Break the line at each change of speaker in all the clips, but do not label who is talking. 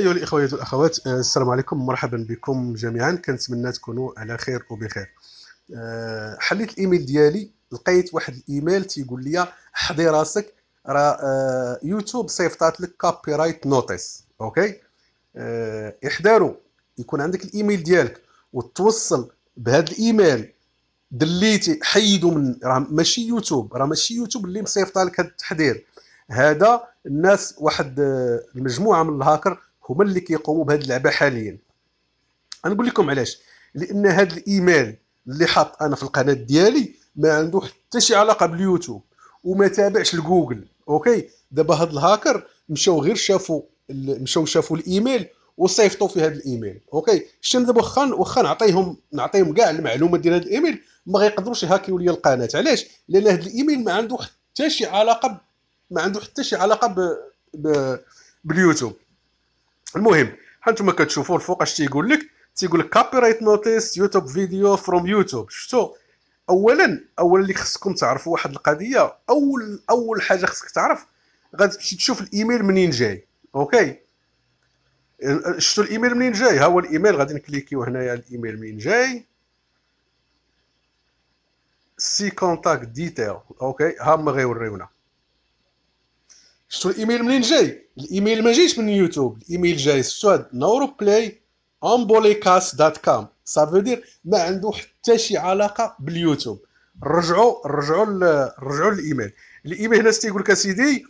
ايها الاخوه والاخوات آه، السلام عليكم مرحبا بكم جميعا كنتمنى تكونوا على خير وبخير آه، حليت الايميل ديالي لقيت واحد الايميل تيقول لي حضي راسك راه آه، يوتيوب صيفطات لك كوبي رايت نوتيس اوكي احذروا يكون عندك الايميل ديالك وتوصل بهذا الايميل دليتي حيدو من راه ماشي يوتيوب راه ماشي يوتيوب اللي مصيفطه لك هذا التحذير هذا الناس واحد المجموعه من الهاكر هما اللي كيقوموا بهذه اللعبه حاليا غنقول لكم علاش لان هذا الايميل اللي حاط انا في القناه ديالي ما عنده حتى شي علاقه باليوتيوب وما تابعش لجوجل اوكي دابا هاد الهاكر مشاو غير شافوا مشاو شافوا الايميل وصيفطوا في هذا الايميل اوكي شنو دابا واخا واخا نعطيهم نعطيهم كاع المعلومات ديال هذا الايميل ما غيقدروش يهاكيو لي القناه علاش لان هذا الايميل ما عنده حتى شي علاقه ب... ما عنده حتى شي علاقه ب... ب... باليوتيوب المهم هانتوما كتشوفوا الفوق اش تيقول لك تيقول لك كابي رايت نوتيس يوتيوب فيديو فروم يوتيوب شفتوا اولا اولا اللي خصكم تعرفوا واحد القضيه اول اول حاجه خصك تعرف غادي تمشي تشوف الايميل منين جاي اوكي شفتوا الايميل منين جاي ها هو الايميل غادي نكليكيو هنايا الايميل منين جاي سي كونتاكت ديتيل اوكي ها هما غيوريونا شفتوا الايميل منين جاي الايميل ما جايش من يوتيوب الايميل جاي شفتوا هاد نورو بلاي امبوليكاس دات كام سافو دير ما عنده حتى شي علاقه باليوتيوب رجعوا رجعوا رجعوا الايميل الايميل هنا تيقول لك اسيدي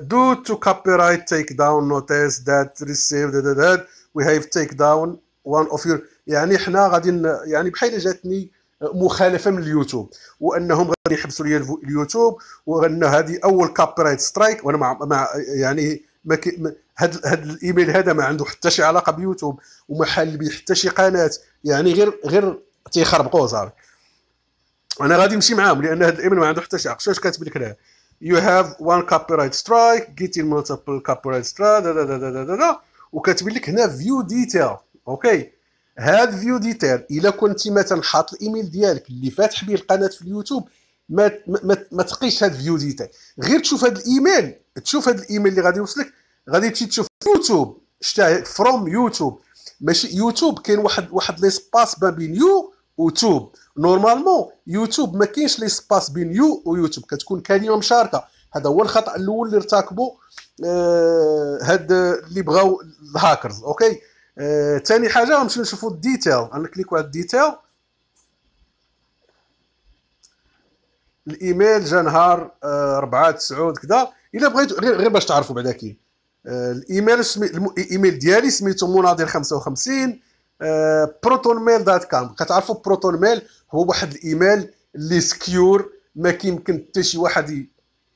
دو تو كابي رايت تيك داون نوتيس ذات ريسيف ذات وي هاف تيك داون وان اوف يور يعني حنا غادي يعني بحال جاتني مخالفه من اليوتيوب وانهم غادي يحبسوا لي اليوتيوب وغن هذه اول رايت سترايك وانا مع, مع يعني ما هاد هاد الايميل هذا ما عنده حتى شي علاقه بيوتيوب وما حل به حتى شي قناه يعني غير غير تيخربقوا صافي انا غادي نمشي معاهم لان هاد الايميل ما عنده حتى شي علاقه كاتب لك هنا يو هاف وان رايت سترايك جيتين مالتيبل رايت سترايك وكاتب لك هنا فيو ديتيل اوكي هاد فيو ديتيل الا كنتي مثلا حاط الايميل ديالك اللي فاتح به القناه في اليوتيوب ما ما ما تقيش هاد فيو ديتاي غير تشوف هاد الايميل تشوف هاد الايميل اللي غادي يوصلك غادي تمشي تشوف يوتيوب شتا فروم يوتيوب ماشي يوتيوب كاين واحد واحد ليسباس ما بين يو وتوب نورمالمون يوتيوب ما كاينش ليسباس بين يو ويوتيوب كتكون كلمه مشاركه هذا هو الخطا الاول اللي ارتكبوا آه هاد اللي بغاو الهاكرز اوكي ثاني آه حاجه غنمشيو نشوفوا الديتيل غنكليكو على الديتيل الايميل جا نهار 4 9 كذا الا بغيتو غير غير باش تعرفوا بعدا كي آه، الايميل سمي الايميل ديالي سميتو مناضل 55 بروتون ميل دات كام كتعرفوا بروتون ميل هو واحد الايميل اللي سكيور ما كيمكن حتى شي واحد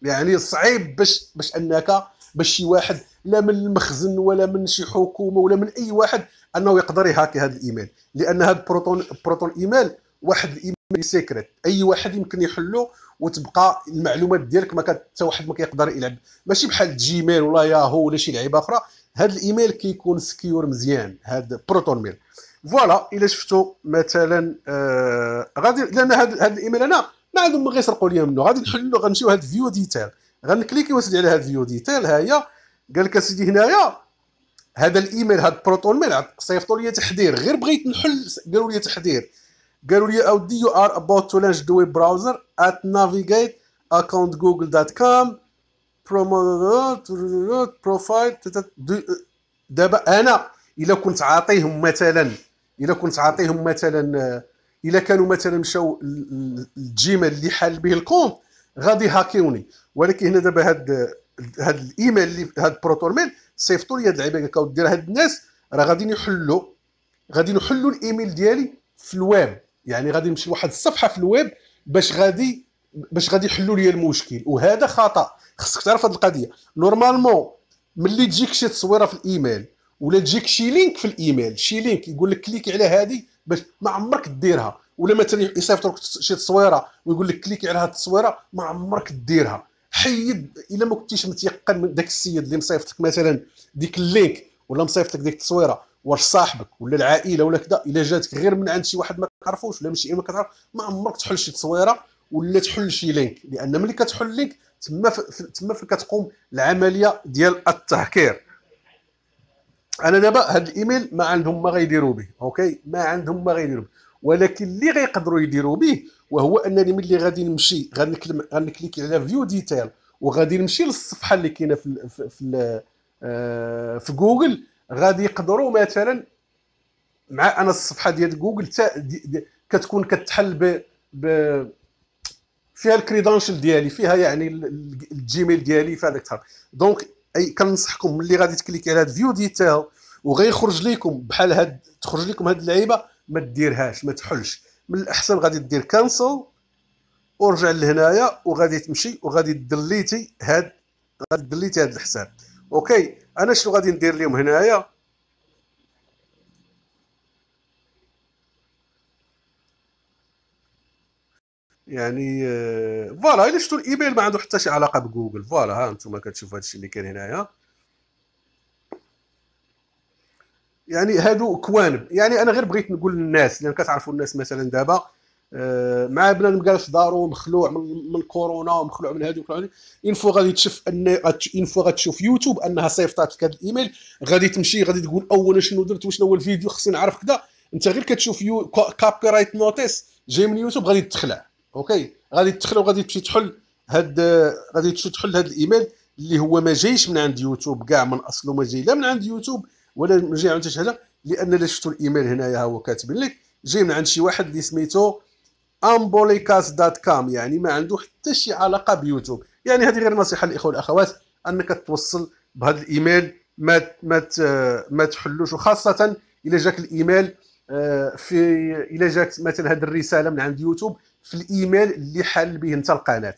يعني صعيب باش باش انك باش شي واحد لا من المخزن ولا من شي حكومه ولا من اي واحد انه يقدر يهاكي هذا الايميل لان هذا بروتون بروتون ايميل واحد الايميل سيكريت اي واحد يمكن يحلو وتبقى المعلومات ديالك ما حتى واحد ما كيقدر يلعب ماشي بحال جيميل ولا ياهو ولا شي لعيبه اخرى هذا الايميل كيكون سكيور مزيان هذا بروتون ميل فوالا الا شفتوا مثلا آه غادي لان هذا الايميل انا ما عندهم غير غيسرقوا لي منه غادي نحلو غنمشيو هاد فيو ديتيل غنكليكي وسيدي على هاد فيو ديتيل ها هي قال لك اسيدي هنايا هذا الايميل هاد بروتون ميل صيفطوا لي تحذير غير بغيت نحل قالوا لي تحذير قالوا لي اودي يو ار اباوت تو لانش دوي ويب براوزر ات نافيجيت اكونت جوجل دوت كوم بروفايل دابا انا الا كنت عاطيهم مثلا الا كنت عاطيهم مثلا الا كانوا مثلا مشاو الجيميل اللي حل به الكونت غادي هاكيوني ولكن هنا دابا هاد هاد الايميل اللي هاد بروتور ميل صيفطوا لي هاد اللعيبه قالك دير هاد الناس راه غادي يحلوا غادي يحلوا الايميل ديالي في الويب يعني غادي نمشي لواحد الصفحه في الويب باش غادي باش غادي يحلوا لي المشكل وهذا خطا خصك تعرف هذه القضيه نورمالمون ملي تجيك شي تصويره في الايميل ولا تجيك شي لينك في الايميل شي لينك يقول لك كليكي على هذه باش ما عمرك ديرها ولا مثلا يصيفط لك شي تصويره ويقول لك كليكي على هذه التصويره ما عمرك ديرها حيد الا ما كنتيش متيقن من داك السيد اللي مصيفط لك مثلا ديك اللينك ولا مصيفط لك ديك التصويره واش صاحبك ولا العائله ولا كذا الا جاتك غير من عند شي واحد ما كتعرفوش ولا من شي ما كتعرف ما عمرك تحل شي تصويره ولا تحل شي لينك لان ملي كتحل لينك تما تما فين كتقوم العمليه ديال التهكير انا دابا هاد الايميل ما عندهم ما غيديروا به اوكي ما عندهم ما غيديروا به ولكن اللي غيقدروا يديروا به وهو انني ملي غادي نمشي غنكليك على فيو ديتيل وغادي نمشي للصفحه اللي كاينه في في في في, في, في, في جوجل غادي يقدروا مثلا مع انا الصفحه ديال جوجل تا دي دي كتكون كتحل ب, ب فيها الكريدانشل ديالي فيها يعني الجيميل ديالي في هذاك التحرك دونك اي كنصحكم ملي غادي تكليكي على هاد فيو ديتيل وغيخرج لكم بحال هاد تخرج لكم هاد اللعيبه ما ديرهاش ما تحلش من الاحسن غادي دير كانسل ورجع لهنايا وغادي تمشي وغادي دليتي هاد غادي دليتي هاد الحساب اوكي انا شنو غادي ندير لهم هنايا يعني آه، فوالا الا شفتوا الايميل ما عنده حتى شي علاقه بجوجل فوالا ها انتم كتشوفوا هادشي اللي كاين هنايا يعني هادو كوانب يعني انا غير بغيت نقول للناس لان كتعرفوا الناس مثلا دابا آه، مع بنادم جالس دارو مخلوع من, من كورونا ومخلوع من هادو ومخلوع اون فوا غادي تشوف ان اون فوا غتشوف يوتيوب انها صيفطات لك هذا الايميل غادي تمشي غادي تقول اولا شنو درت وشنو هو الفيديو خصني نعرف كذا انت غير كتشوف يو كابي رايت نوتيس جاي من يوتيوب غادي تخلع اوكي غادي تخلع وغادي تمشي تحل هاد غادي تمشي تحل هاد الايميل اللي هو ما جايش من عند يوتيوب كاع من اصله ما جاي لا من عند يوتيوب ولا ما جاي عند شي حاجه لان الا شفتوا الايميل هنايا هو كاتب لك جاي من عند شي واحد اللي سميتو امبوليكاست.com يعني ما عنده حتى شي علاقه بيوتيوب يعني هذه غير نصيحه للاخوه والاخوات انك توصل بهذا الايميل ما ما ما تحلوش وخاصه الى جاك الايميل آه، في الى جات مثلا هذه الرساله من عند يوتيوب في الايميل اللي حل به انت القناه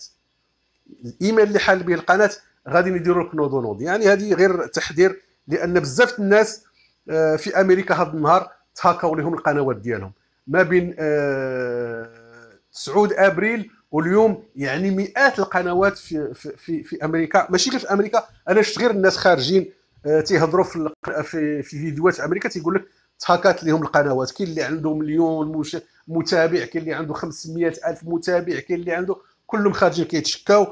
الايميل اللي حل به القناه غادي نديروا لك نوض ونوض يعني هذه غير تحذير لان بزاف الناس آه، في امريكا هذا النهار تهاكاو لهم القنوات ديالهم ما بين آه، 9 ابريل واليوم يعني مئات القنوات في في في, في امريكا ماشي غير في امريكا انا شفت غير الناس خارجين آه، تيهضروا في في فيديوهات امريكا تيقول لك تهاكات لهم القنوات كاين اللي عنده مليون متابع كاين اللي عنده 500 الف متابع كاين اللي عنده كلهم خارجين كيتشكاو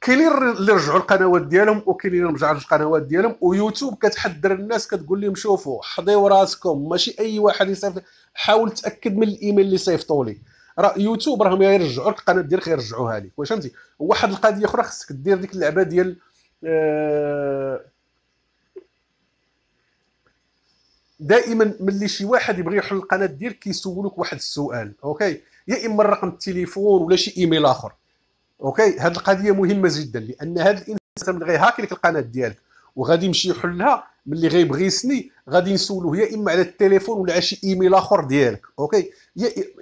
كاينين اللي رجعوا القنوات ديالهم وكاينين اللي رجعوا القنوات ديالهم ويوتيوب كتحذر الناس كتقول لهم شوفوا حضيوا راسكم ماشي اي واحد يصيفط حاول تاكد من الايميل اللي صيفطوا لي راه يوتيوب راهم يرجعوا لك القناه ديالك يرجعوها لك واش فهمتي واحد القضيه اخرى خصك دير ديك اللعبه ديال آه، دائما ملي شي واحد يبغي يحل القناه ديالك كيسولوك واحد السؤال اوكي يا اما الرقم التليفون ولا شي ايميل اخر اوكي هذه القضيه مهمه جدا لان هذا الانسان ملي غيهاكي لك القناه ديالك وغادي يمشي يحلها ملي غيبغي يسني غادي نسولوه يا اما على التليفون ولا على شي ايميل اخر ديالك اوكي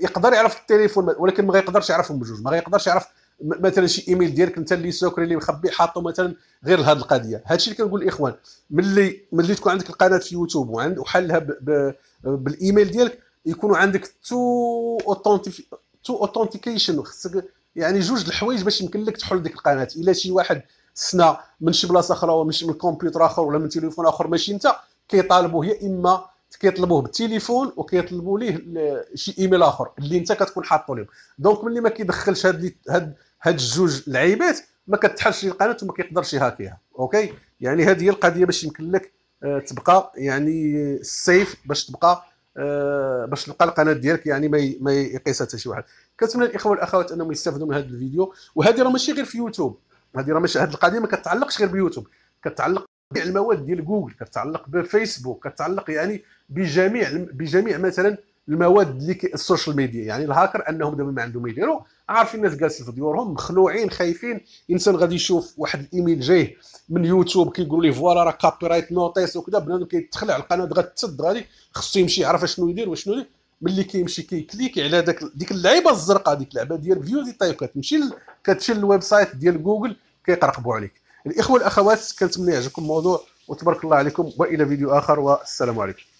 يقدر يعرف التليفون ولكن ما غيقدرش يعرفهم بجوج ما غيقدرش يعرف مثلا شي ايميل ديالك انت اللي سوكري اللي مخبي حاطو مثلا غير لهاد القضيه هادشي اللي كنقول الاخوان ملي ملي تكون عندك القناه في يوتيوب وعند وحلها ب... ب... بالايميل ديالك يكونوا عندك تو اوثنتيف تو اوثنتيكيشن يعني جوج الحوايج باش يمكن لك تحل ديك القناه الا شي واحد تسنى من شي بلاصه اخرى ولا من شي كمبيوتر اخر ولا من تليفون اخر ماشي انت كيطالبوه يا اما كيطلبوه بالتليفون وكيطلبوا ليه شي ايميل اخر اللي انت كتكون حاطه لهم دونك ملي ما كيدخلش هاد هاد هاد الجوج العيبات ما كتحلش القناه وما كيقدرش يهاكيها اوكي يعني هذه هي القضيه باش يمكن لك آه، تبقى يعني السيف باش تبقى آه، باش تلقى القناه ديالك يعني ما يقيسها حتى شي واحد كنتمنى الاخوه والاخوات انهم يستافدوا من هذا الفيديو وهذه راه ماشي غير في يوتيوب هذه راه ماشي هذه القضيه ما كتعلقش غير بيوتيوب كتعلق بجميع المواد ديال جوجل كتعلق بفيسبوك كتعلق يعني بجميع بجميع مثلا المواد اللي السوشيال ميديا يعني الهاكر انهم دابا ما عندهم يديروا عارفين الناس جالسين في ديورهم مخلوعين خايفين انسان غادي يشوف واحد الايميل جايه من يوتيوب كيقول ليه فوالا راه كابي رايت نوتيس وكذا بنادم كيتخلع القناه غتسد غادي خصو يمشي يعرف شنو يدير وشنو يدير ملي كيمشي كيكليك على داك ديك اللعيبه الزرقاء ديك اللعبه ديال فيوز طيب كتمشي كتشل الويب سايت ديال جوجل كيقرقبوا عليك الاخوه والاخوات كنتمنى يعجبكم الموضوع وتبارك الله عليكم والى فيديو اخر والسلام عليكم